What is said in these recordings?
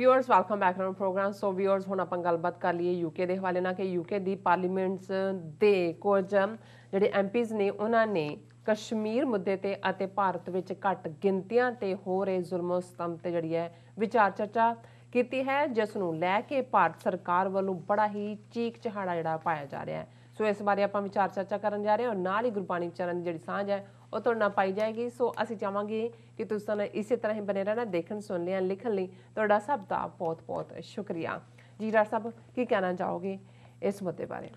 viewers welcome back to program so viewers ਹੁਣ ਆਪਾਂ ਗੱਲਬਾਤ ਕਰ ਲਈਏ ਯੂਕੇ ਦੇ ਹਵਾਲੇ ਨਾਲ ਕਿ ਯੂਕੇ ਦੀ ਪਾਰਲੀਮੈਂਟਸ ਦੇ ਕੁਝ ਜਿਹੜੇ ਐਮਪੀਜ਼ ਨੇ ਉਹਨਾਂ ਨੇ ਕਸ਼ਮੀਰ ਮੁੱਦੇ ਤੇ ਅਤੇ ਭਾਰਤ ਵਿੱਚ ਘਟ ਗਿਣਤੀਆਂ ਤੇ ਹੋ ਰਹੇ ਜ਼ੁਲਮੋ ਸਤਮ ਤੇ ਜਿਹੜੀ ਹੈ ਵਿਚਾਰ ਚਰਚਾ ਕੀਤੀ ਹੈ ਜਿਸ ਨੂੰ ਲੈ ਕੇ ਭਾਰਤ ਸਰਕਾਰ ਵੱਲੋਂ ਬੜਾ ਹੀ ਚੀਕ ਚਹਾੜਾ ਜਿਹੜਾ ਪਾਇਆ ਜਾ ਰਿਹਾ ਹੈ ਸੋ ਇਸ ਬਾਰੇ ਆਪਾਂ ਵਿਚਾਰ ਚਰਚਾ ਕਰਨ ਜਾ ਰਹੇ ਹਾਂ ਨਾਲ ਹੀ ਗੁਰਬਾਣੀ ਵਿਚਾਰਨ ਦੀ ਜਿਹੜੀ ਸਾਂਝ ਹੈ ਉਹ ਤੁਹਾਡੇ ਨਾਲ ਪਾਈ ਜਾਏਗੀ ਸੋ ਅਸੀਂ ਚਾਹਾਂਗੇ ਕਿ ਤੁਸੀਂ ਸਾਨੂੰ ਇਸੇ ਤਰ੍ਹਾਂ ਹੀ ਬਨੇ ਰਹਿਣਾ ਦੇਖਣ ਸੁਣ ਲਿਆ ਲਿਖਣ ਲਈ ਤੁਹਾਡਾ ਸਭ ਦਾ ਬਹੁਤ ਬਹੁਤ ਸ਼ੁਕਰੀਆ ਜੀ ਡਾਕਟਰ ਸਾਹਿਬ ਕੀ ਕਹਿਣਾ ਚਾਹੋਗੇ ਇਸ ਮੁੱਦੇ ਬਾਰੇ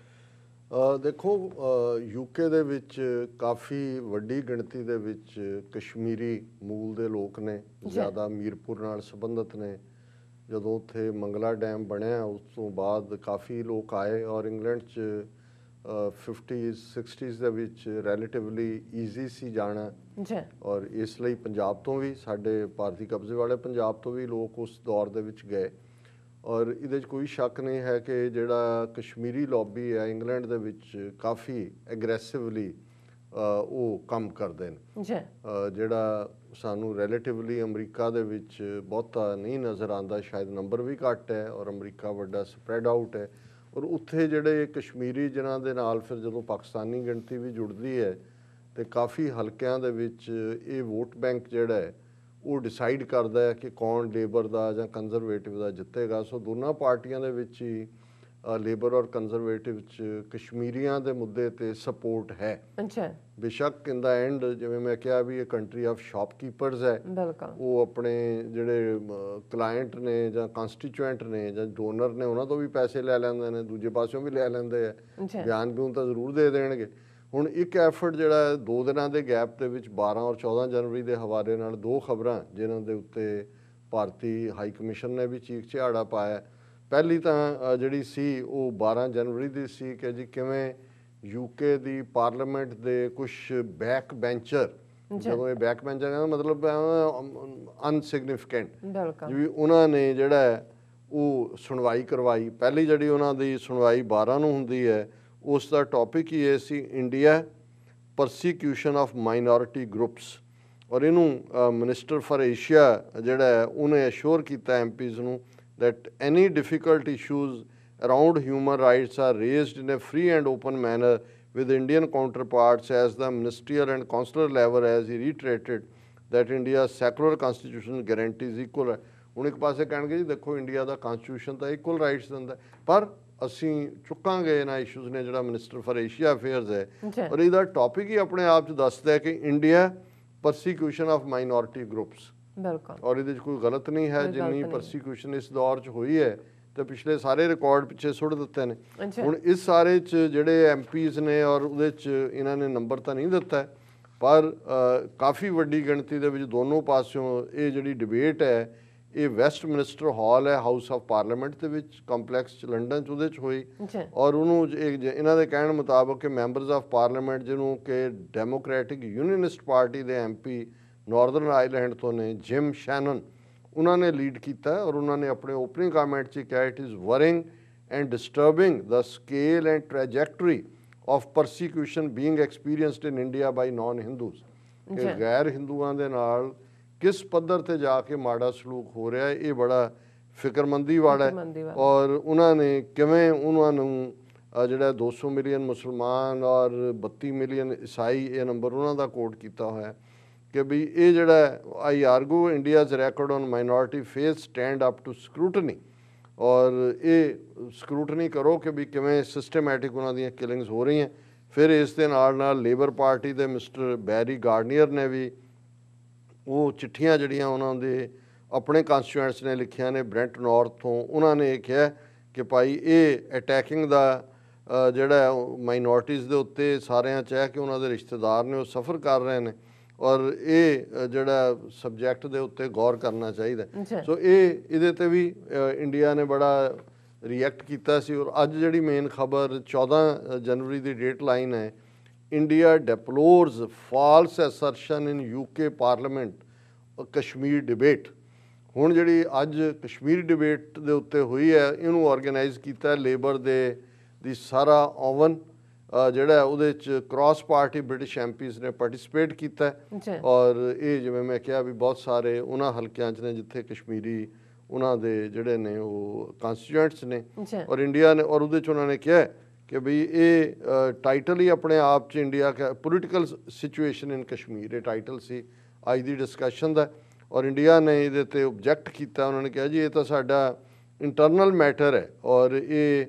ਦੇਖੋ ਯੂਕੇ ਦੇ ਵਿੱਚ ਕਾਫੀ ਵੱਡੀ ਗਿਣਤੀ ਦੇ ਵਿੱਚ ਕਸ਼ਮੀਰੀ ਮੂਲ ਦੇ ਲੋਕ ਨੇ ਜ਼ਿਆਦਾ ਮੀਰਪੁਰ ਨਾਲ ਸੰਬੰਧਤ ਨੇ ਜਦੋਂ ਉੱਥੇ ਮੰਗਲਾ ਡੈਮ ਬਣਿਆ ਉਸ ਤੋਂ ਬਾਅਦ ਕਾਫੀ ਲੋਕ ਆਏ ਔਰ ਇੰਗਲੈਂਡ 'ਚ 50s 60s ਦੇ ਵਿੱਚ ਰੈਲੇਟਿਵਲੀ ਈਜ਼ੀ ਸੀ ਜਾਣਾ ਜੀ ਔਰ ਇਸ ਲਈ ਪੰਜਾਬ ਤੋਂ ਵੀ ਸਾਡੇ ਭਾਰਤੀ ਕਬਜ਼ੇ ਵਾਲੇ ਪੰਜਾਬ ਤੋਂ ਵੀ ਲੋਕ ਉਸ ਦੌਰ ਦੇ ਵਿੱਚ ਗਏ ਔਰ ਇਹਦੇ ਵਿੱਚ ਕੋਈ ਸ਼ੱਕ ਨਹੀਂ ਹੈ ਕਿ ਜਿਹੜਾ ਕਸ਼ਮੀਰੀ ਲੌਬੀ ਹੈ ਇੰਗਲੈਂਡ ਦੇ ਵਿੱਚ ਕਾਫੀ ਐਗਰੈਸਿਵਲੀ ਉਹ ਕੰਮ ਕਰਦੇ ਨੇ ਜੀ ਜਿਹੜਾ ਸਾਨੂੰ ਰੈਲੇਟਿਵਲੀ ਅਮਰੀਕਾ ਦੇ ਵਿੱਚ ਬਹੁਤਾ ਨਹੀਂ ਨਜ਼ਰ ਆਉਂਦਾ ਸ਼ਾਇਦ ਨੰਬਰ ਵੀ ਘੱਟ ਹੈ ਔਰ ਅਮਰੀਕਾ ਵੱਡਾ ਸਪਰੈਡ ਆਊਟ ਹੈ ਔਰ ਉੱਥੇ ਜਿਹੜੇ ਕਸ਼ਮੀਰੀ ਜਿਨ੍ਹਾਂ ਦੇ ਨਾਲ ਫਿਰ ਜਦੋਂ ਪਾਕਿਸਤਾਨੀ ਗਿਣਤੀ ਵੀ ਜੁੜਦੀ ਹੈ ਤੇ ਕਾਫੀ ਹਲਕਿਆਂ ਦੇ ਵਿੱਚ ਇਹ ਵੋਟ ਬੈਂਕ ਜਿਹੜਾ ਹੈ ਉਹ ਡਿਸਾਈਡ ਕਰਦਾ ਹੈ ਕਿ ਕੌਣ ਲੇਬਰ ਦਾ ਜਾਂ ਕੰਜ਼ਰਵੇਟਿਵ ਦਾ ਜਿੱਤੇਗਾ ਸੋ ਦੋਨਾਂ ਪਾਰਟੀਆਂ ਦੇ ਵਿੱਚ ਹੀ ਲੇਬਰ ਔਰ ਕੰਜ਼ਰਵੇਟਿਵ ਚ ਕਸ਼ਮੀਰੀਆਂ ਦੇ ਮੁੱਦੇ ਤੇ ਸਪੋਰਟ ਹੈ ਅੱਛਾ ਬਿਸ਼ੱਕ ਇਨ ਦਾ ਐਂਡ ਜਿਵੇਂ ਮੈਂ ਕਿਹਾ ਵੀ ਇਹ ਕੰਟਰੀ ਆਫ ਸ਼ਾਪਕੀਪਰਸ ਹੈ ਉਹ ਆਪਣੇ ਜਿਹੜੇ ਕਲਾਇੰਟ ਨੇ ਜਾਂ ਕਨਸਟੀਚੂਐਂਟ ਨੇ ਜਾਂ ਡੋਨਰ ਨੇ ਉਹਨਾਂ ਤੋਂ ਵੀ ਪੈਸੇ ਲੈ ਲੈਂਦੇ ਨੇ ਦੂਜੇ ਪਾਸਿਓਂ ਵੀ ਲੈ ਲੈਂਦੇ ਆ ਧਿਆਨ ਵੀ ਤਾਂ ਜ਼ਰੂਰ ਦੇ ਦੇਣਗੇ ਹੁਣ ਇੱਕ ਐਫਰਟ ਜਿਹੜਾ ਦੋ ਦਿਨਾਂ ਦੇ ਗੈਪ ਦੇ ਵਿੱਚ 12 ਔਰ 14 ਜਨਵਰੀ ਦੇ ਹਵਾਲੇ ਨਾਲ ਦੋ ਖਬਰਾਂ ਜਿਨ੍ਹਾਂ ਦੇ ਉੱਤੇ ਭਾਰਤੀ ਹਾਈ ਕਮਿਸ਼ਨ ਨੇ ਵੀ ਚੀਖ ਝਾੜਾ ਪਾਇਆ ਪਹਿਲੀ ਤਾਂ ਜਿਹੜੀ ਸੀ ਉਹ 12 ਜਨਵਰੀ ਦੀ ਸੀ ਕਿ ਜੀ ਕਿਵੇਂ ਯੂਕੇ ਦੀ ਪਾਰਲੀਮੈਂਟ ਦੇ ਕੁਝ ਬੈਕ ਬੈਂਚਰ ਜਦੋਂ ਇਹ ਬੈਕ ਬੈਂਚਰ ਦਾ ਮਤਲਬ ਅਨਸਿਗਨੀਫੀਕੈਂਟ ਜੀ ਉਹਨਾਂ ਨੇ ਜਿਹੜਾ ਉਹ ਸੁਣਵਾਈ ਕਰਵਾਈ ਪਹਿਲੀ ਜਿਹੜੀ ਉਹਨਾਂ ਦੀ ਸੁਣਵਾਈ 12 ਨੂੰ ਹੁੰਦੀ ਹੈ ਉਸ ਦਾ ਟੌਪਿਕ ਹੀ ਇਹ ਸੀ India persecution of minority groups ਔਰ ਇਹਨੂੰ ਮਿਨਿਸਟਰ ਫਾਰ ਏਸ਼ੀਆ ਜਿਹੜਾ ਉਹਨੇ ਅਸ਼ੋਰ ਕੀਤਾ ਐਮਪੀਜ਼ ਨੂੰ that any difficult issues around human rights are raised in a free and open manner with Indian counterparts as the ministerial and consular level as he reiterated that India's secular constitution guarantees equal ਹੁਣ ਇੱਕ ਪਾਸੇ ਕਹਿਣਗੇ ਜੀ ਦੇਖੋ India ਦਾ constitution ਤਾਂ equal rights ਦਿੰਦਾ ਪਰ ਅਸੀਂ ਚੁੱਕਾਂਗੇ ਇਹਨਾਂ ਇਸ਼ੂਜ਼ ਨੇ ਜਿਹੜਾ ਮਿਨਿਸਟਰ ਫਾਰ ਏਸ਼ੀਆ ਅਫੇਅਰਸ ਹੈ ਔਰ ਇਹਦਾ ਟੌਪਿਕ ਹੀ ਆਪਣੇ ਆਪ 'ਚ ਦੱਸਦਾ ਹੈ ਕਿ India persecution of minority groups ਬਿਲਕੁਲ ਔਰ ਇਹਦੇ ਵਿੱਚ ਕੋਈ ਗਲਤ ਨਹੀਂ ਹੈ ਜਿੰਨੀ ਪਰਸੀਕਿਊਸ਼ਨ ਇਸ ਦੌਰ 'ਚ ਹੋਈ ਹੈ ਤੇ ਪਿਛਲੇ ਸਾਰੇ ਰਿਕਾਰਡ ਪਿੱਛੇ ਸੁੱਟ ਦਿੱਤੇ ਨੇ ਹੁਣ ਇਸ ਸਾਰੇ 'ਚ ਜਿਹੜੇ ਐਮਪੀਸ ਨੇ ਔਰ ਉਹਦੇ 'ਚ ਇਹਨਾਂ ਨੇ ਨੰਬਰ ਤਾਂ ਨਹੀਂ ਦਿੱਤਾ ਪਰ ਕਾਫੀ ਵੱਡੀ ਗਿਣਤੀ ਦੇ ਵਿੱਚ ਦੋਨੋਂ ਪਾਸਿਓਂ ਇਹ ਜਿਹੜੀ ਡਿਬੇਟ ਹੈ ਇਹ ਵੈਸਟ ਮਿਨਿਸਟਰ ਹਾਲ ਹੈ ਹਾਊਸ ਆਫ ਪਾਰਲੀਮੈਂਟ ਦੇ ਵਿੱਚ ਕੰਪਲੈਕਸ ਚ ਲੰਡਨ ਚ ਉਹਦੇ ਚ ਹੋਈ ਔਰ ਉਹਨੂੰ ਇਹਨਾਂ ਦੇ ਕਹਿਣ ਮੁਤਾਬਕ ਕਿ ਮੈਂਬਰਸ ਆਫ ਪਾਰਲੀਮੈਂਟ ਜਿਹਨੂੰ ਕਿ ਡੈਮੋਕ੍ਰੈਟਿਕ ਯੂਨੀਅਨਿਸਟ ਪਾਰਟੀ ਦੇ ਐਮਪੀ ਨਾਰਦਰਨ ਆਇਲੈਂਡ ਤੋਂ ਨੇ ਜਿਮ ਸ਼ੈਨਨ ਉਹਨਾਂ ਨੇ ਲੀਡ ਕੀਤਾ ਔਰ ਉਹਨਾਂ ਨੇ ਆਪਣੇ ਓਪਨਿੰਗ ਕਮੈਂਟ 'ਚ ਕਿਹਾ it is worrying and disturbing the scale and trajectory of persecution being experienced in India by non Hindus ਕਿ ਗੈਰ ਹਿੰਦੂਆਂ ਦੇ ਨਾਲ ਕਿਸ ਪੱਧਰ ਤੇ ਜਾ ਕੇ ਮਾੜਾ ਸਲੂਕ ਹੋ ਰਿਹਾ ਹੈ ਇਹ ਬੜਾ ਫਿਕਰਮੰਦੀ ਵਾਲਾ ਹੈ ਔਰ ਉਹਨਾਂ ਨੇ ਕਿਵੇਂ ਉਹਨਾਂ ਨੂੰ ਜਿਹੜਾ 200 ਮਿਲੀਅਨ ਮੁਸਲਮਾਨ ਔਰ 32 ਮਿਲੀਅਨ ਈਸਾਈ ਇਹ ਨੰਬਰ ਉਹਨਾਂ ਦਾ ਕੋਟ ਕੀਤਾ ਹੋਇਆ ਕਿ ਵੀ ਇਹ ਜਿਹੜਾ I argue India's record on minority face stand up to scrutiny ਔਰ ਇਹ ਸਕਰੂਟਨੀ ਕਰੋ ਕਿ ਵੀ ਕਿਵੇਂ ਸਿਸਟਮੈਟਿਕ ਉਹਨਾਂ ਦੀਆਂ ਕਿਲਿੰਗਸ ਹੋ ਰਹੀਆਂ ਫਿਰ ਇਸ ਦੇ ਨਾਲ ਨਾਲ ਲੇਬਰ ਪਾਰਟੀ ਦੇ ਮਿਸਟਰ ਬੈਰੀ ਗਾਰਡਨੀਅਰ ਨੇ ਵੀ ਉਹ ਚਿੱਠੀਆਂ ਜਿਹੜੀਆਂ ਉਹਨਾਂ ਦੇ ਆਪਣੇ ਕੰਸਟੀਟੂਐਂਟਸ ਨੇ ਲਿਖਿਆ ਨੇ ਬ੍ਰੈਂਟ ਨਾਰਥ ਤੋਂ ਉਹਨਾਂ ਨੇ ਕਿਹਾ ਕਿ ਭਾਈ ਇਹ ਅਟੈਕਿੰਗ ਦਾ ਜਿਹੜਾ ਮਾਈਨੋਰਟੀਜ਼ ਦੇ ਉੱਤੇ ਸਾਰਿਆਂ ਚਾਹ ਕਿ ਉਹਨਾਂ ਦੇ ਰਿਸ਼ਤੇਦਾਰ ਨੇ ਉਹ ਸਫਰ ਕਰ ਰਹੇ ਨੇ ਔਰ ਇਹ ਜਿਹੜਾ ਸਬਜੈਕਟ ਦੇ ਉੱਤੇ ਗੌਰ ਕਰਨਾ ਚਾਹੀਦਾ ਸੋ ਇਹ ਇਹਦੇ ਤੇ ਵੀ ਇੰਡੀਆ ਨੇ ਬੜਾ ਰਿਐਕਟ ਕੀਤਾ ਸੀ ਔਰ ਅੱਜ ਜਿਹੜੀ ਮੇਨ ਖਬਰ 14 ਜਨਵਰੀ ਦੀ ਡੇਟ ਲਾਈਨ ਹੈ India deplores false assertion in UK parliament Kashmir debate ਹੁਣ ਜਿਹੜੀ ਅੱਜ ਕਸ਼ਮੀਰ ਡਿਬੇਟ ਦੇ ਉੱਤੇ ਹੋਈ ਹੈ ਇਹਨੂੰ ਆਰਗੇਨਾਈਜ਼ ਕੀਤਾ ਲੇਬਰ ਦੇ ਦੀ ਸਾਰਾ ਓਵਨ ਜਿਹੜਾ ਉਹਦੇ ਚ ਕ੍ਰਾਸ ਪਾਰਟੀ ਬ੍ਰਿਟਿਸ਼ ਐਮਪੀਸ ਨੇ ਪਾਰਟਿਸਿਪੇਟ ਕੀਤਾ ਔਰ ਇਹ ਜਿਵੇਂ ਮੈਂ ਕਿਹਾ ਵੀ ਬਹੁਤ ਸਾਰੇ ਉਹਨਾਂ ਹਲਕਿਆਂ 'ਚ ਨੇ ਜਿੱਥੇ ਕਸ਼ਮੀਰੀ ਉਹਨਾਂ ਦੇ ਜਿਹੜੇ ਨੇ ਉਹ ਕਨਸਟੀਟੂਐਂਟਸ ਨੇ ਔਰ ਇੰਡੀਆ ਨੇ ਔਰ ਉਹਦੇ 'ਚ ਉਹਨਾਂ ਨੇ ਕਿਹਾ ਕਿ ਵੀ ਇਹ ਟਾਈਟਲ ਹੀ ਆਪਣੇ ਆਪ 'ਚ ਇੰਡੀਆ ਦਾ ਪੋਲੀਟੀਕਲ ਸਿਚੁਏਸ਼ਨ ਇਨ ਕਸ਼ਮੀਰ ਇਹ ਟਾਈਟਲ ਸੀ ਅੱਜ ਦੀ ਡਿਸਕਸ਼ਨ ਦਾ ਔਰ ਇੰਡੀਆ ਨੇ ਇਹਦੇ ਤੇ ਆਬਜੈਕਟ ਕੀਤਾ ਉਹਨਾਂ ਨੇ ਕਿਹਾ ਜੀ ਇਹ ਤਾਂ ਸਾਡਾ ਇੰਟਰਨਲ ਮੈਟਰ ਹੈ ਔਰ ਇਹ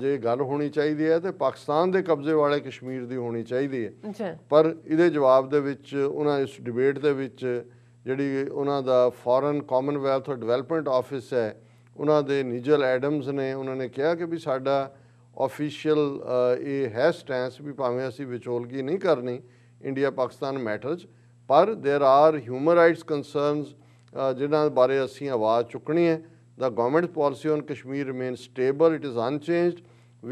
ਜੇ ਗੱਲ ਹੋਣੀ ਚਾਹੀਦੀ ਹੈ ਤੇ ਪਾਕਿਸਤਾਨ ਦੇ ਕਬਜ਼ੇ ਵਾਲੇ ਕਸ਼ਮੀਰ ਦੀ ਹੋਣੀ ਚਾਹੀਦੀ ਹੈ ਪਰ ਇਹਦੇ ਜਵਾਬ ਦੇ ਵਿੱਚ ਉਹਨਾਂ ਇਸ ਡਿਬੇਟ ਦੇ ਵਿੱਚ ਜਿਹੜੀ ਉਹਨਾਂ ਦਾ ਫੋਰਨ ਕਾਮਨਵੈਲਥ ਡਿਵੈਲਪਮੈਂਟ ਆਫਿਸ ਹੈ ਉਹਨਾਂ ਦੇ ਨਿਜਲ ਐਡਮਸ ਨੇ ਉਹਨਾਂ ਨੇ ਕਿਹਾ ਕਿ ਵੀ ਸਾਡਾ ਆਫੀਸ਼ੀਅਲ ਇਹ ਹੈ ਸਟੈਂਸ ਵੀ ਭਾਵੇਂ ਅਸੀਂ ਵਿਚੋਲਗੀ ਨਹੀਂ ਕਰਨੀ ਇੰਡੀਆ ਪਾਕਿਸਤਾਨ ਮੈਟਰ ਪਰ there are human rights concerns ਜਿਨ੍ਹਾਂ ਬਾਰੇ ਅਸੀਂ ਆਵਾਜ਼ ਚੁੱਕਣੀ ਹੈ the government's policy on kashmir remains stable it is unchanged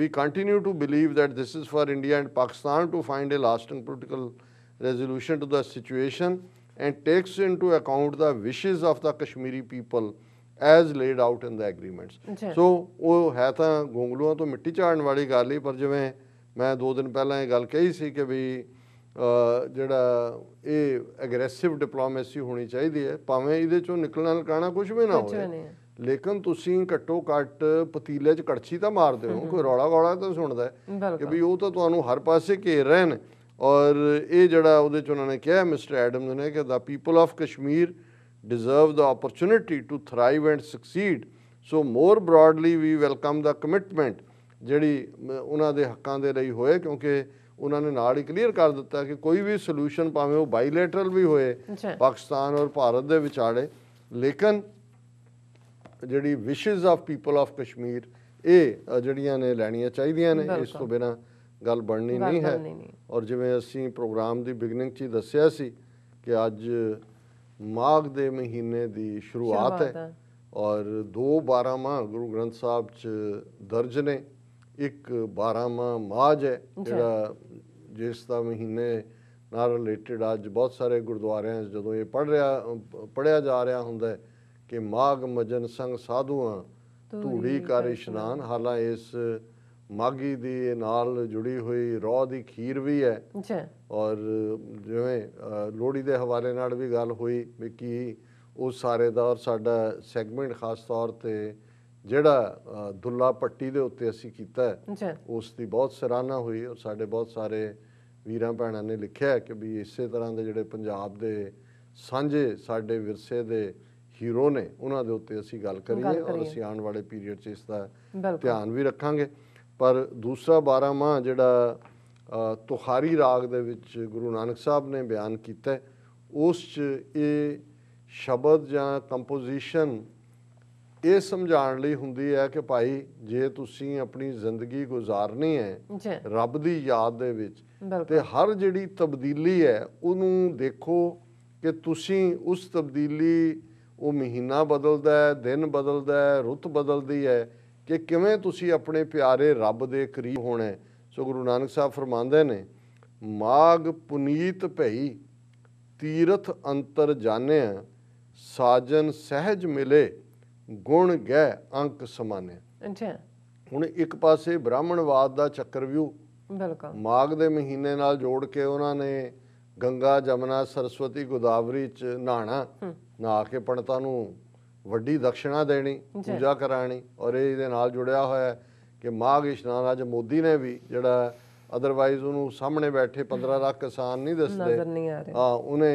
we continue to believe that this is for india and pakistan to find a lasting political resolution to the situation and takes into account the wishes of the kashmiri people as laid out in the agreements so oh hai ta gongluan to mitti chaadn wali gall hai par jive main do din pehla eh gall kahi si ke bhai jehda eh aggressive diplomacy honi chahidi hai paave ide chon niklan kana kuch bhi na ho ਲੇਕਿਨ ਤੁਸੀਂ ਘੱਟੋ ਘੱਟ ਪਤੀਲੇ 'ਚ ਕੜਛੀ ਤਾਂ ਮਾਰਦੇ ਹੋ ਕੋਈ ਰੌਲਾ ਗੌਲਾ ਤਾਂ ਸੁਣਦਾ ਕਿ ਵੀ ਉਹ ਤਾਂ ਤੁਹਾਨੂੰ ਹਰ ਪਾਸੇ ਘੇਰ ਰਹੇ ਨੇ ਔਰ ਇਹ ਜਿਹੜਾ ਉਹਦੇ 'ਚ ਉਹਨਾਂ ਨੇ ਕਿਹਾ ਮਿਸਟਰ ਐਡਮਸ ਨੇ ਕਿ the people of Kashmir deserve the opportunity to thrive and succeed so more broadly we welcome the commitment ਜਿਹੜੀ ਉਹਨਾਂ ਦੇ ਹੱਕਾਂ ਦੇ ਲਈ ਹੋਏ ਕਿਉਂਕਿ ਉਹਨਾਂ ਨੇ ਨਾਲ ਹੀ ਕਲੀਅਰ ਕਰ ਦਿੱਤਾ ਕਿ ਕੋਈ ਵੀ ਸੋਲੂਸ਼ਨ ਭਾਵੇਂ ਉਹ ਬਾਇਲੇਟਰਲ ਵੀ ਹੋਏ ਪਾਕਿਸਤਾਨ ਔਰ ਭਾਰਤ ਦੇ ਵਿਚਾਲੇ ਲੇਕਿਨ ਜਿਹੜੀ wishes of people of Kashmir ਇਹ ਜਿਹੜੀਆਂ ਨੇ ਲੈਣੀਆਂ ਚਾਹੀਦੀਆਂ ਨੇ ਇਸ ਤੋਂ ਬਿਨਾ ਗੱਲ ਬਣਨੀ ਨਹੀਂ ਹੈ ਔਰ ਜਿਵੇਂ ਅਸੀਂ ਪ੍ਰੋਗਰਾਮ ਦੀ ਬਿਗਨਿੰਗ 'ਚ ਦੱਸਿਆ ਸੀ ਕਿ ਅੱਜ ਮਾਘ ਦੇ ਮਹੀਨੇ ਦੀ ਸ਼ੁਰੂਆਤ ਹੈ ਔਰ ਦੋ 12 ਮਾਹ ਗੁਰੂ ਗ੍ਰੰਥ ਸਾਹਿਬ 'ਚ ਦਰਜ ਨੇ ਇੱਕ 12 ਮਾਹ ਮਾਜ ਹੈ ਜਿਹੜਾ ਜਿਸ ਦਾ ਮਹੀਨੇ ਨਾਲ ਰਿਲੇਟਡ ਅੱਜ ਬਹੁਤ ਸਾਰੇ ਗੁਰਦੁਆਰਿਆਂ 'ਚ ਜਦੋਂ ਇਹ ਪੜ ਰਿਹਾ ਪੜਿਆ ਜਾ ਰਿਹਾ ਹੁੰਦਾ ਹੈ ਕਿ ਮਾਗ ਮਜਨ ਸੰਗ ਸਾਧੂਆਂ ਧੂੜੀ ਕਰ ਇਸ਼ਨਾਨ ਹਾਲਾ ਇਸ ਮਾਗੀ ਦੀ ਨਾਲ ਜੁੜੀ ਹੋਈ ਰੋਹ ਦੀ ਖੀਰ ਵੀ ਹੈ ਅੱਛਾ ਔਰ ਜਿਵੇਂ ਲੋੜੀ ਦੇ ਹਵਾਲੇ ਨਾਲ ਵੀ ਗੱਲ ਹੋਈ ਵੀ ਕੀ ਉਹ ਸਾਰੇ ਦਾ ਔਰ ਸਾਡਾ ਸੈਗਮੈਂਟ ਖਾਸ ਤੌਰ ਤੇ ਜਿਹੜਾ ਦੁੱਲਾ ਪੱਟੀ ਦੇ ਉੱਤੇ ਅਸੀਂ ਕੀਤਾ ਉਸ ਦੀ ਬਹੁਤ ਸਰਾਹਨਾ ਹੋਈ ਔਰ ਸਾਡੇ ਬਹੁਤ ਸਾਰੇ ਵੀਰਾਂ ਭੈਣਾਂ ਨੇ ਲਿਖਿਆ ਕਿ ਵੀ ਇਸੇ ਤਰ੍ਹਾਂ ਦੇ ਜਿਹੜੇ ਪੰਜਾਬ ਦੇ ਸਾਂਝੇ ਸਾਡੇ ਵਿਰਸੇ ਦੇ ਹੀਰੋ ਨੇ ਉਹਨਾਂ ਦੇ ਉੱਤੇ ਅਸੀਂ ਗੱਲ ਕਰੀਏ ਔਰ ਅਸੀਂ ਆਉਣ ਵਾਲੇ ਪੀਰੀਅਡ 'ਚ ਇਸ ਦਾ ਧਿਆਨ ਵੀ ਰੱਖਾਂਗੇ ਪਰ ਦੂਸਰਾ 12 ਮਾਹ ਜਿਹੜਾ ਤੁਖਾਰੀ ਰਾਗ ਦੇ ਵਿੱਚ ਗੁਰੂ ਨਾਨਕ ਸਾਹਿਬ ਨੇ ਬਿਆਨ ਕੀਤਾ ਉਸ 'ਚ ਇਹ ਸ਼ਬਦ ਜਾਂ ਕੰਪੋਜੀਸ਼ਨ ਇਹ ਸਮਝਾਉਣ ਲਈ ਹੁੰਦੀ ਹੈ ਕਿ ਭਾਈ ਜੇ ਤੁਸੀਂ ਆਪਣੀ ਜ਼ਿੰਦਗੀ ਗੁਜ਼ਾਰਨੀ ਹੈ ਰੱਬ ਦੀ ਯਾਦ ਦੇ ਵਿੱਚ ਤੇ ਹਰ ਜਿਹੜੀ ਤਬਦੀਲੀ ਹੈ ਉਹਨੂੰ ਦੇਖੋ ਕਿ ਤੁਸੀਂ ਉਸ ਤਬਦੀਲੀ ਉਹ ਮਹੀਨਾ ਬਦਲਦਾ ਹੈ ਦਿਨ ਬਦਲਦਾ ਹੈ ਰੁੱਤ ਬਦਲਦੀ ਹੈ ਕਿ ਕਿਵੇਂ ਤੁਸੀਂ ਆਪਣੇ ਪਿਆਰੇ ਰੱਬ ਦੇ ਕਰੀਬ ਹੋਣਾ ਸੋ ਗੁਰੂ ਨਾਨਕ ਸਾਹਿਬ ਫਰਮਾਉਂਦੇ ਨੇ ਮਾਗ ਪੁਨੀਤ ਭਈ ਤੀਰਥ ਅੰਤਰ ਜਾਣਿਆ ਸਾਜਨ ਸਹਿਜ ਮਿਲੇ ਗੁਣ ਗਹਿ ਅੰਕ ਸਮਾਨੇ ਅੱਛਾ ਹੁਣ ਇੱਕ ਪਾਸੇ ਬ੍ਰਾਹਮਣਵਾਦ ਦਾ ਚੱਕਰਵਿਊ ਬਿਲਕੁਲ ਮਾਗ ਦੇ ਮਹੀਨੇ ਨਾਲ ਜੋੜ ਕੇ ਉਹਨਾਂ ਨੇ ਗੰਗਾ ਜਮਨਾ ਸਰਸਵਤੀ ਗੋਦਾਵਰੀ ਚ ਨਹਾਣਾ ਨਾ ਕੇ ਪੰਡਤਾਂ ਨੂੰ ਵੱਡੀ ਦਕਸ਼ਣਾ ਦੇਣੀ ਪੂਜਾ ਕਰਾਣੀ ਔਰ ਇਹਦੇ ਨਾਲ ਜੁੜਿਆ ਹੋਇਆ ਕਿ ਮਾਘ ਇਸ਼ਨਾਨ ਅੱਜ ਮੋਦੀ ਨੇ ਵੀ ਜਿਹੜਾ ਅਦਰਵਾਈਜ਼ ਉਹਨੂੰ ਸਾਹਮਣੇ ਬੈਠੇ 15 ਲੱਖ ਕਿਸਾਨ ਨਹੀਂ ਦਿਸਦੇ ਹਾਂ ਉਹਨੇ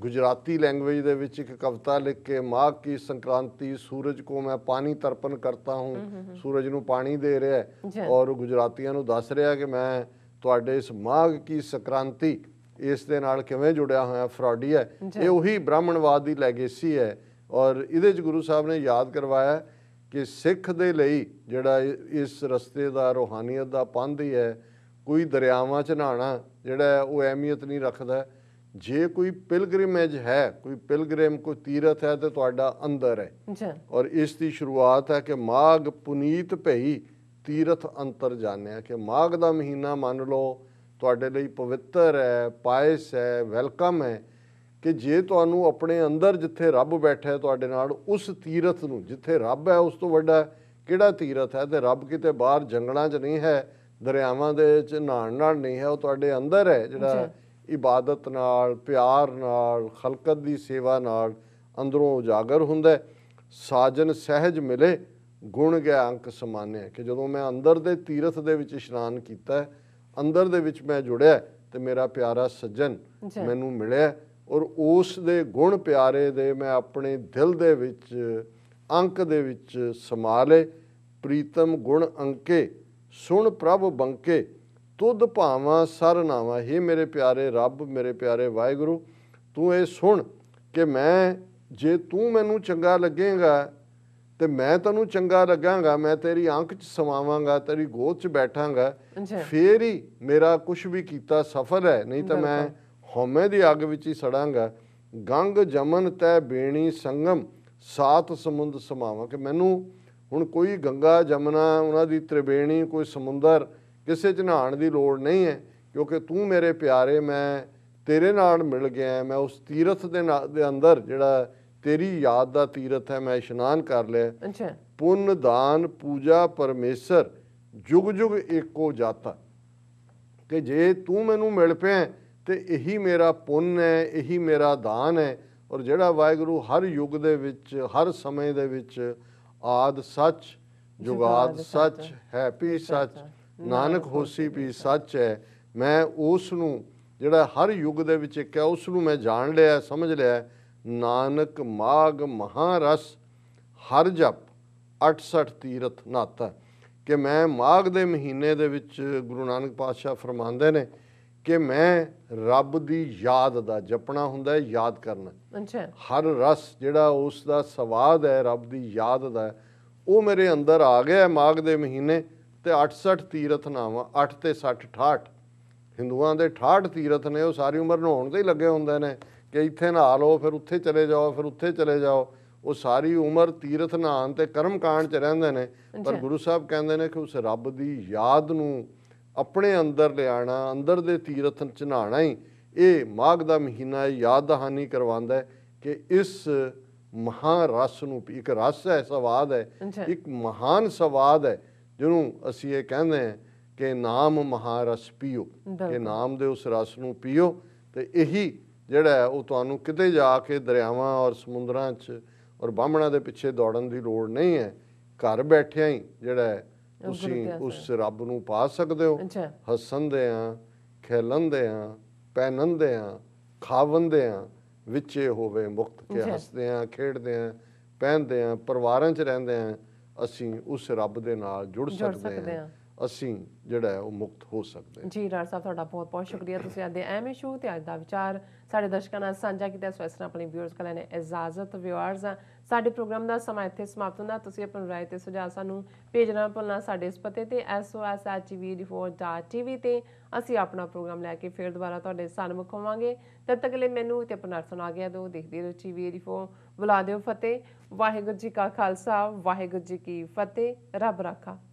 ਗੁਜਰਾਤੀ ਲੈਂਗੁਏਜ ਦੇ ਵਿੱਚ ਇੱਕ ਕਵਿਤਾ ਲਿਖ ਕੇ ਮਾਘ ਕੀ ਸੰਕ੍ਰਾਂਤੀ ਸੂਰਜ ਕੋ ਮੈਂ ਪਾਣੀ ਤਰਪਨ ਕਰਤਾ ਹੂੰ ਸੂਰਜ ਨੂੰ ਪਾਣੀ ਦੇ ਰਿਹਾ ਔਰ ਗੁਜਰਾਤੀਆਂ ਨੂੰ ਦੱਸ ਰਿਹਾ ਕਿ ਮੈਂ ਤੁਹਾਡੇ ਇਸ ਮਾਘ ਕੀ ਸੰਕ੍ਰਾਂਤੀ ਇਸ ਦੇ ਨਾਲ ਕਿਵੇਂ ਜੁੜਿਆ ਹੋਇਆ ਫਰਾਡੀ ਹੈ ਇਹ ਉਹੀ ਬ੍ਰਾਹਮਣਵਾਦ ਦੀ ਲੈਗੇਸੀ ਹੈ ਔਰ ਇਹਦੇ 'ਚ ਗੁਰੂ ਸਾਹਿਬ ਨੇ ਯਾਦ ਕਰਵਾਇਆ ਕਿ ਸਿੱਖ ਦੇ ਲਈ ਜਿਹੜਾ ਇਸ ਰਸਤੇ ਦਾ ਰੋਹਾਨੀਅਤ ਦਾ ਪੰਧ ਹੀ ਹੈ ਕੋਈ ਦਰਿਆਵਾਂ 'ਚ ਨਹਾਣਾ ਜਿਹੜਾ ਉਹ ਅਹਿਮੀਅਤ ਨਹੀਂ ਰੱਖਦਾ ਜੇ ਕੋਈ ਪਿਲਗ੍ਰਿਮੇਜ ਹੈ ਕੋਈ ਪਿਲਗ੍ਰਿਮ ਕੋਈ ਤੀਰਥ ਹੈ ਤੇ ਤੁਹਾਡਾ ਅੰਦਰ ਹੈ ਔਰ ਇਸ ਦੀ ਸ਼ੁਰੂਆਤ ਹੈ ਕਿ ਮਾਗ ਪੁਨੀਤ ਭਈ ਤੀਰਥ ਅੰਤਰ ਜਾਣਿਆ ਕਿ ਮਾਗ ਦਾ ਮਹੀਨਾ ਮੰਨ ਲਓ ਤੁਹਾਡੇ ਲਈ ਪਵਿੱਤਰ ਹੈ ਪਾਇਸ ਹੈ ਵੈਲਕਮ ਹੈ ਕਿ ਜੇ ਤੁਹਾਨੂੰ ਆਪਣੇ ਅੰਦਰ ਜਿੱਥੇ ਰੱਬ ਬੈਠਾ ਹੈ ਤੁਹਾਡੇ ਨਾਲ ਉਸ ਤੀਰਥ ਨੂੰ ਜਿੱਥੇ ਰੱਬ ਹੈ ਉਸ ਤੋਂ ਵੱਡਾ ਕਿਹੜਾ ਤੀਰਥ ਹੈ ਤੇ ਰੱਬ ਕਿਤੇ ਬਾਹਰ ਜੰਗਲਾਂ 'ਚ ਨਹੀਂ ਹੈ ਦਰਿਆਵਾਂ ਦੇ ਵਿੱਚ ਨਹਾਣ ਨਾਲ ਨਹੀਂ ਹੈ ਉਹ ਤੁਹਾਡੇ ਅੰਦਰ ਹੈ ਜਿਹੜਾ ਇਬਾਦਤ ਨਾਲ ਪਿਆਰ ਨਾਲ ਖਲਕਤ ਦੀ ਸੇਵਾ ਨਾਲ ਅੰਦਰੋਂ ਉਜਾਗਰ ਹੁੰਦਾ ਸਾਜਨ ਸਹਿਜ ਮਿਲੇ ਗੁਣ ਗਿਆ ਅੰਕ ਸਮਾਨਿਆ ਕਿ ਜਦੋਂ ਮੈਂ ਅੰਦਰ ਦੇ ਤੀਰਥ ਦੇ ਵਿੱਚ ਇਸ਼ਨਾਨ ਕੀਤਾ ਅੰਦਰ ਦੇ ਵਿੱਚ ਮੈਂ ਜੁੜਿਆ ਤੇ ਮੇਰਾ ਪਿਆਰਾ ਸੱਜਣ ਮੈਨੂੰ ਮਿਲਿਆ ਔਰ ਉਸ ਦੇ ਗੁਣ ਪਿਆਰੇ ਦੇ ਮੈਂ ਆਪਣੇ ਦਿਲ ਦੇ ਵਿੱਚ ਅੰਕ ਦੇ ਵਿੱਚ ਸਮਾ ਲੇ ਪ੍ਰੀਤਮ ਗੁਣ ਅੰਕੇ ਸੁਣ ਪ੍ਰਭ ਬੰਕੇ ਤੁਧ ਭਾਵਾਂ ਸਰਨਾਵਾ ਹੀ ਮੇਰੇ ਪਿਆਰੇ ਰੱਬ ਮੇਰੇ ਪਿਆਰੇ ਵਾਹਿਗੁਰੂ ਤੂੰ ਇਹ ਸੁਣ ਕਿ ਮੈਂ ਜੇ ਤੂੰ ਮੈਨੂੰ ਚੰਗਾ ਲੱਗੇਗਾ ਤੇ ਮੈਂ ਤੈਨੂੰ ਚੰਗਾ ਲੱਗਾਂਗਾ ਮੈਂ ਤੇਰੀ ਅੱਖ 'ਚ ਸਮਾਵਾਂਗਾ ਤੇਰੀ ਗੋਦ 'ਚ ਬੈਠਾਂਗਾ ਫੇਰ ਹੀ ਮੇਰਾ ਕੁਝ ਵੀ ਕੀਤਾ ਸਫਲ ਹੈ ਨਹੀਂ ਤਾਂ ਮੈਂ ਹਉਮੈ ਦੀ ਅੱਗ ਵਿੱਚ ਹੀ ਸੜਾਂਗਾ ਗੰਗ ਜਮਨ ਤੈ ਬੇਣੀ ਸੰਗਮ ਸਾਤ ਸਮੁੰਦ ਸਮਾਵਾਂ ਕਿ ਮੈਨੂੰ ਹੁਣ ਕੋਈ ਗੰਗਾ ਜਮਨਾ ਉਹਨਾਂ ਦੀ ਤ੍ਰਿਵੇਣੀ ਕੋਈ ਸਮੁੰਦਰ ਕਿਸੇ 'ਚ ਨਹਾਣ ਦੀ ਲੋੜ ਨਹੀਂ ਹੈ ਕਿਉਂਕਿ ਤੂੰ ਮੇਰੇ ਪਿਆਰੇ ਮੈਂ ਤੇਰੇ ਨਾਲ ਮਿਲ ਗਿਆ ਮੈਂ ਉਸ ਤੀਰਥ ਦੇ ਅੰਦਰ ਜਿਹੜਾ ਤੇਰੀ ਯਾਦ ਦਾ ਤੀਰਥ ਹੈ ਮੈਂ ਇਸ਼ਨਾਨ ਕਰ ਲਿਆ ਅੱਛਾ ਪੁੰਨ ਦਾਨ ਪੂਜਾ ਪਰਮੇਸ਼ਰ ਜੁਗ ਜੁਗ ਏਕੋ ਜਾਤਾ ਕਿ ਜੇ ਤੂੰ ਮੈਨੂੰ ਮਿਲ ਪਿਆ ਤੇ ਇਹੀ ਮੇਰਾ ਪੁੰਨ ਹੈ ਇਹੀ ਮੇਰਾ ਦਾਨ ਹੈ ਔਰ ਜਿਹੜਾ ਵਾਹਿਗੁਰੂ ਹਰ ਯੁਗ ਦੇ ਵਿੱਚ ਹਰ ਸਮੇਂ ਦੇ ਵਿੱਚ ਆਦ ਸੱਚ ਜੁਗਾਦ ਸੱਚ ਹੈਪੀ ਸੱਚ ਨਾਨਕ ਹੋਸੀ ਵੀ ਸੱਚ ਹੈ ਮੈਂ ਉਸ ਨੂੰ ਜਿਹੜਾ ਹਰ ਯੁੱਗ ਦੇ ਵਿੱਚ ਇੱਕ ਹੈ ਉਸ ਨੂੰ ਮੈਂ ਜਾਣ ਲਿਆ ਸਮਝ ਲਿਆ ਨਾਨਕ ਮਾਗ ਮਹਾਰਸ ਹਰ ਜਪ 68 ਤੀਰਥ ਨਾਤਾ ਕਿ ਮੈਂ ਮਾਗ ਦੇ ਮਹੀਨੇ ਦੇ ਵਿੱਚ ਗੁਰੂ ਨਾਨਕ ਪਾਤਸ਼ਾਹ ਫਰਮਾਉਂਦੇ ਨੇ ਕਿ ਮੈਂ ਰੱਬ ਦੀ ਯਾਦ ਦਾ ਜਪਣਾ ਹੁੰਦਾ ਹੈ ਯਾਦ ਕਰਨਾ ਅੱਛਾ ਹਰ ਰਸ ਜਿਹੜਾ ਉਸ ਦਾ ਸਵਾਦ ਹੈ ਰੱਬ ਦੀ ਯਾਦ ਦਾ ਉਹ ਮੇਰੇ ਅੰਦਰ ਆ ਗਿਆ ਮਾਗ ਦੇ ਮਹੀਨੇ ਤੇ 68 ਤੀਰਥ ਨਾਵਾ 8 ਤੇ 60 68 ਹਿੰਦੂਆਂ ਦੇ 68 ਤੀਰਥ ਨੇ ਉਹ ਸਾਰੀ ਉਮਰ ਨਹਾਉਣ ਦੇ ਹੀ ਲੱਗੇ ਹੁੰਦੇ ਨੇ ਕਿ ਇੱਥੇ ਨਹਾ ਲਓ ਫਿਰ ਉੱਥੇ ਚਲੇ ਜਾਓ ਫਿਰ ਉੱਥੇ ਚਲੇ ਜਾਓ ਉਹ ਸਾਰੀ ਉਮਰ ਤੀਰਥ ਨਹਾਣ ਤੇ ਕਰਮ ਕਾਂਡ ਚ ਰਹਿੰਦੇ ਨੇ ਪਰ ਗੁਰੂ ਸਾਹਿਬ ਕਹਿੰਦੇ ਨੇ ਕਿ ਉਸ ਰੱਬ ਦੀ ਯਾਦ ਨੂੰ ਆਪਣੇ ਅੰਦਰ ਲਿਆਣਾ ਅੰਦਰ ਦੇ ਤੀਰਥ ਚ ਨਹਾਣਾ ਹੀ ਇਹ ਮਾਘ ਦਾ ਮਹੀਨਾ ਯਾਦ ਦਹਾਨੀ ਕਰਵਾਉਂਦਾ ਹੈ ਕਿ ਇਸ ਮਹਾ ਰਸ ਨੂੰ ਇੱਕ ਰਸ ਹੈ ਸਵਾਦ ਹੈ ਇੱਕ ਮਹਾਨ ਸਵਾਦ ਹੈ ਜਿਹਨੂੰ ਅਸੀਂ ਇਹ ਕਹਿੰਦੇ ਹਾਂ ਕਿ ਨਾਮ ਮਹਾਰਸ ਪੀਓ ਕਿ ਨਾਮ ਦੇ ਉਸ ਰਸ ਨੂੰ ਪੀਓ ਤੇ ਇਹੀ ਜਿਹੜਾ ਉਹ ਤੁਹਾਨੂੰ ਕਿਤੇ ਜਾ ਕੇ ਦਰਿਆਵਾਂ ਔਰ ਸਮੁੰਦਰਾਂ 'ਚ ਔਰ ਬਾਹਮਣਾ ਦੇ ਪਿੱਛੇ ਦੌੜਨ ਦੀ ਲੋੜ ਨਹੀਂ ਹੈ ਘਰ ਬੈਠਿਆਂ ਹੀ ਜਿਹੜਾ ਤੁਸੀਂ ਉਸ ਰੱਬ ਨੂੰ ਪਾ ਸਕਦੇ ਹੋ ਹੱਸਣਦੇ ਆ ਖੇਲਣਦੇ ਆ ਪਹਿਨਣਦੇ ਆ ਖਾਵਣਦੇ ਆ ਵਿੱਚੇ ਹੋਵੇ ਮੁਕਤ ਕੇ ਹੱਸਦੇ ਆ ਖੇਡਦੇ ਆ ਪਹਿਨਦੇ ਆ ਪਰਿਵਾਰਾਂ 'ਚ ਰਹਿੰਦੇ ਆ ਅਸੀਂ ਉਸ ਰੱਬ ਦੇ ਨਾਲ ਜੁੜ ਸਕਦੇ ਆ ਅਸੀਂ ਜਿਹੜਾ ਉਹ ਮੁਕਤ ਹੋ ਸਕਦੇ ਜੀ ਰਾਜ ਸਾਹਿਬ ਤੁਹਾਡਾ ਬਹੁਤ ਬਹੁਤ ਸ਼ੁਕਰੀਆ ਤੁਸੀਂ ਅੱਜ ਦੇ ਅਹਿਮ ਇਸ਼ੂ ਤੇ ਅੱਜ ਦਾ ਵਿਚਾਰ ਸਾਡੇ ਦਰਸ਼ਕਾਂ ਨਾਲ ਸਾਂਝਾ ਕੀਤਾ ਸੋ ਇਸ ਤਰ੍ਹਾਂ ਆਪਣੇ ਵਿਊਅਰਸ ਕੋਲ ਨੇ ਇਜਾਜ਼ਤ ਵਿਊਅਰਸ ਸਾਡੇ ਪ੍ਰੋਗਰਾਮ ਦਾ ਸਮਾਂ ਇੱਥੇ ਸਮਾਪਤ ਹੁੰਦਾ ਤੁਸੀਂ ਆਪਣੀ رائے ਤੇ ਸੁਝਾਅ ਸਾਨੂੰ ਭੇਜਣਾ ਭੁੱਲਣਾ ਸਾਡੇ ਇਸ ਪਤੇ ਤੇ sos@tv4.tv ਤੇ ਅਸੀਂ ਆਪਣਾ ਪ੍ਰੋਗਰਾਮ ਲੈ ਕੇ ਫੇਰ ਦੁਬਾਰਾ ਤੁਹਾਡੇ ਸਾਹਮਣੇ ਹੋਵਾਂਗੇ ਤਦ ਤੱਕ ਲਈ ਮੈਨੂੰ ਤੇ ਆਪਣਾ ਸੁਣਾ ਗਿਆ ਦੋ ਦੇਖਦੇ ਰਹੋ tv4 ਬੁਲਾ ਦਿਓ ਫਤਿਹ ਵਾਹਿਗੁਰੂ ਜੀ ਕਾ ਖਾਲਸਾ ਵਾਹਿਗੁਰੂ ਜੀ ਕੀ ਫਤਿਹ ਰੱਬ ਰਾਖਾ